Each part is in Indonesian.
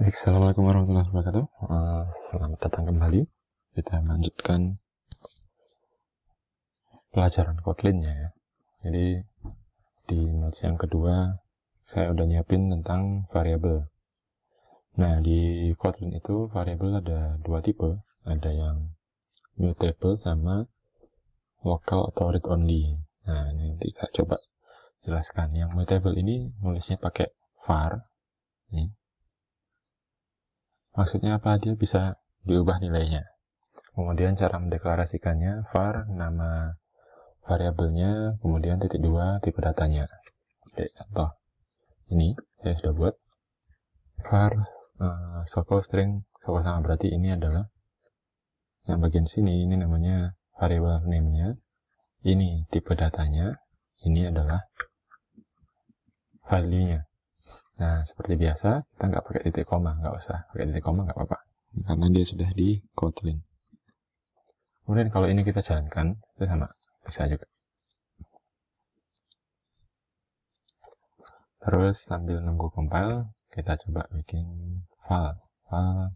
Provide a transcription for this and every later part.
Baik, Assalamualaikum warahmatullahi wabarakatuh. Eh, selamat datang kembali. Kita lanjutkan pelajaran Kotlinnya ya. Jadi di notes yang kedua saya udah nyiapin tentang variabel. Nah di Kotlin itu variabel ada dua tipe, ada yang mutable sama local atau read only. Nah ini nanti kita coba jelaskan. Yang mutable ini nulisnya pakai var, Nih. Maksudnya apa? Dia bisa diubah nilainya. Kemudian cara mendeklarasikannya, var, nama variabelnya, kemudian titik dua, tipe datanya. Oke, contoh. Ini saya sudah buat. var uh, soko string soko sama berarti ini adalah yang bagian sini ini namanya variabel name-nya. Ini tipe datanya. Ini adalah value-nya. Nah, seperti biasa, kita nggak pakai titik koma, nggak usah pakai titik koma, nggak apa-apa. Karena dia sudah di Kotlin. Kemudian kalau ini kita jalankan, itu sama, bisa juga. Terus sambil nunggu compile, kita coba bikin file, file,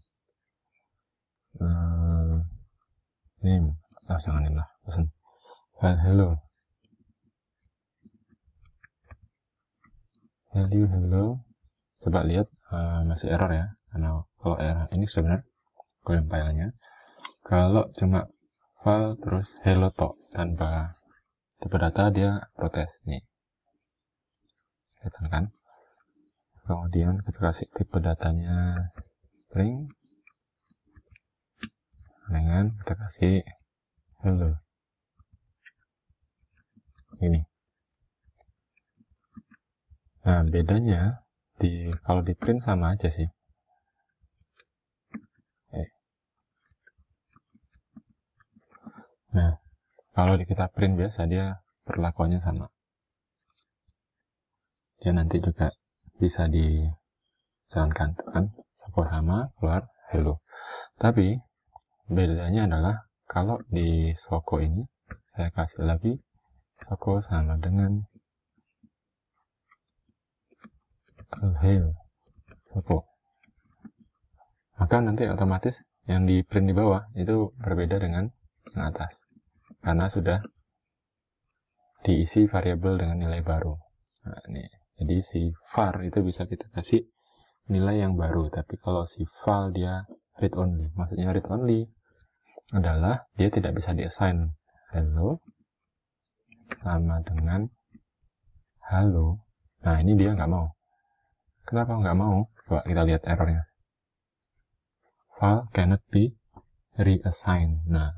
uh, name, ah oh, jangan name lah, pesan. File hello. Value hello, coba lihat uh, masih error ya karena kalau error ini sudah benar kalian filenya kalau cuma file terus hello to tanpa tipe data dia protes nih saya tekan kemudian kita kasih tipe datanya string dengan kita kasih hello ini nah bedanya di kalau di print sama aja sih eh. Nah, kalau kita print biasa dia perlakuannya sama. Dia nanti juga bisa dijalankan kan support sama keluar hello. Tapi bedanya adalah kalau di Soko ini saya kasih lagi Soko sama dengan Kalheim Sopo maka nanti otomatis yang di print di bawah itu berbeda dengan yang atas karena sudah diisi variabel dengan nilai baru nah, ini jadi si var itu bisa kita kasih nilai yang baru tapi kalau si val dia read only maksudnya read only adalah dia tidak bisa diassign hello sama dengan halo nah ini dia nggak mau Kenapa nggak mau? Coba kita lihat errornya. File cannot be reassigned. Nah,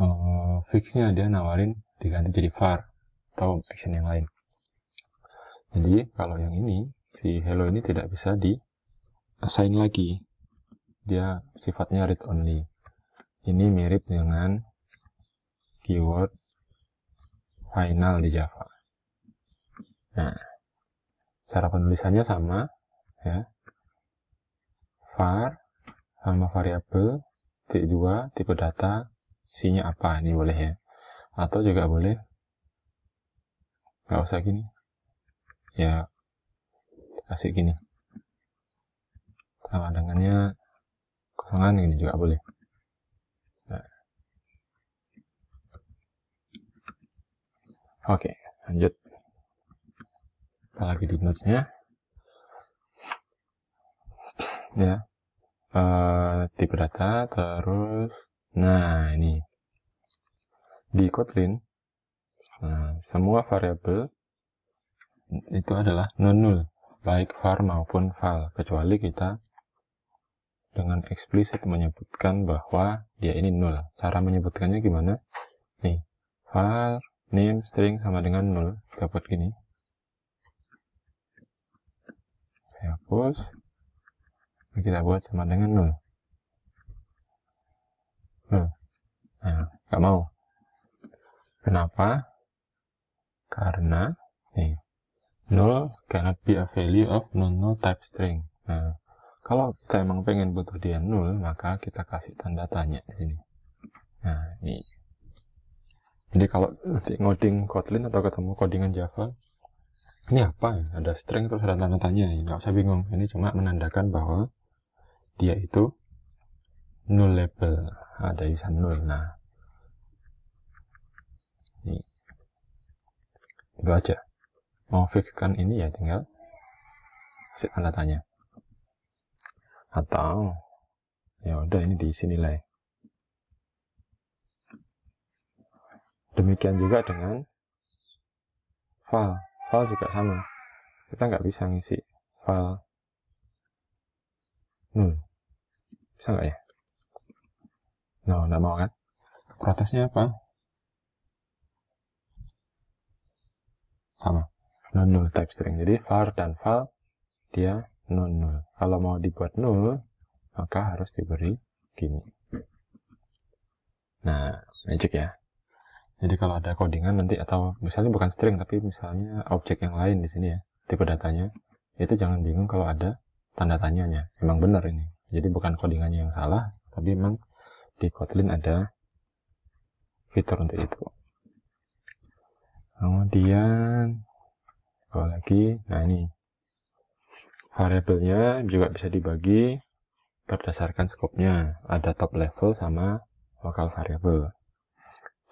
uh, fixnya dia nawarin diganti jadi var atau action yang lain. Jadi kalau yang ini si hello ini tidak bisa di assign lagi. Dia sifatnya read only. Ini mirip dengan keyword final di Java. Nah, cara penulisannya sama ya var sama variabel T2 tipe data isinya apa ini boleh ya atau juga boleh nggak usah gini ya kasih gini sama dengannya kosongan ini juga boleh nah. oke lanjut lagi di notes-nya. ya uh, tipe data terus nah ini di Kotlin nah, semua variabel itu adalah non null baik var maupun val kecuali kita dengan eksplisit menyebutkan bahwa dia ini null cara menyebutkannya gimana nih var name string sama dengan null dapat gini hapus kita buat sama dengan nol. 0 nah nggak mau kenapa karena nih 0 cannot be a value of non null type string nah kalau kita emang pengen butuh dia nol maka kita kasih tanda tanya di sini nah ini jadi kalau ngoding Kotlin atau ketemu codingan Java ini apa ya? ada string terus ada tanda tanya ya nggak usah bingung ini cuma menandakan bahwa dia itu null label ada isan null nah ini itu aja mau fixkan ini ya tinggal kasih tanda tanya atau ya udah ini diisi nilai demikian juga dengan file file juga sama kita nggak bisa ngisi file nul hmm. bisa nggak ya no nggak mau kan protesnya apa sama non null type string jadi var dan val dia non null kalau mau dibuat null maka harus diberi gini nah magic ya jadi kalau ada codingan nanti atau misalnya bukan string tapi misalnya objek yang lain di sini ya, tipe datanya, itu jangan bingung kalau ada tanda tanyanya. Emang benar ini. Jadi bukan codingannya yang salah, tapi memang di Kotlin ada fitur untuk itu. Kemudian kalau lagi? Nah ini variabelnya juga bisa dibagi berdasarkan scope-nya Ada top level sama lokal variable.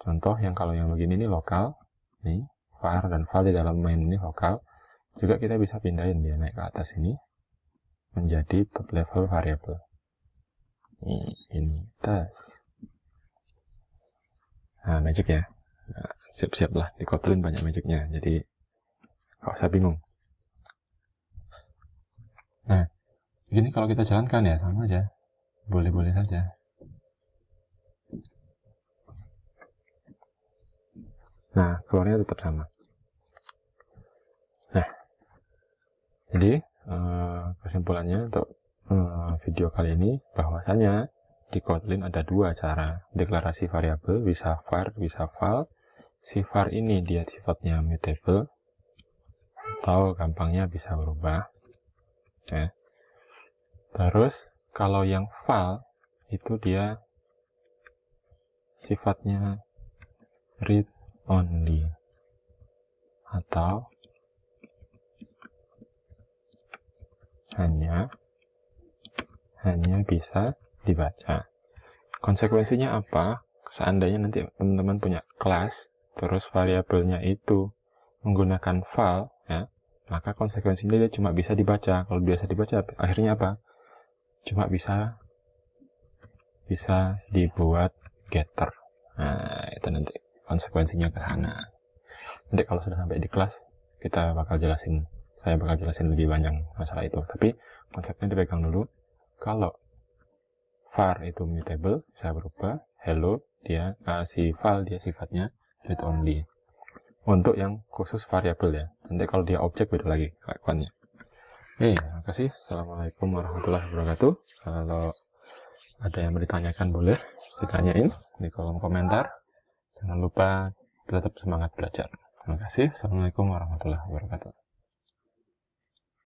Contoh yang kalau yang begini ini lokal, nih var dan var di dalam main ini lokal. Juga kita bisa pindahin dia naik ke atas ini menjadi top level variable. Ini, ini tas. Nah, magic ya. Nah, siap-siap lah, di Kotlin banyak magicnya, jadi kalau saya bingung. Nah, begini kalau kita jalankan ya sama aja, boleh-boleh saja. Nah, keluarnya tetap sama. Nah, jadi eh, kesimpulannya untuk eh, video kali ini bahwasanya di Kotlin ada dua cara deklarasi variabel, bisa var, bisa val. Si var ini dia sifatnya mutable atau gampangnya bisa berubah. Ya. Terus kalau yang val itu dia sifatnya read only atau hanya hanya bisa dibaca. Konsekuensinya apa? Seandainya nanti teman-teman punya kelas, terus variabelnya itu menggunakan val, ya, maka konsekuensinya dia cuma bisa dibaca. Kalau biasa dibaca, akhirnya apa? Cuma bisa bisa dibuat getter. Nah, itu nanti konsekuensinya ke sana. Nanti kalau sudah sampai di kelas, kita bakal jelasin, saya bakal jelasin lebih panjang masalah itu. Tapi konsepnya dipegang dulu. Kalau var itu mutable, bisa berubah. Hello, dia uh, si val dia sifatnya read only. Untuk yang khusus variabel ya. Nanti kalau dia objek beda lagi kelakuannya. Oke, terima kasih. Assalamualaikum warahmatullahi wabarakatuh. Kalau ada yang mau ditanyakan boleh ditanyain di kolom komentar. Jangan lupa tetap semangat belajar. Terima kasih. Assalamualaikum warahmatullahi wabarakatuh.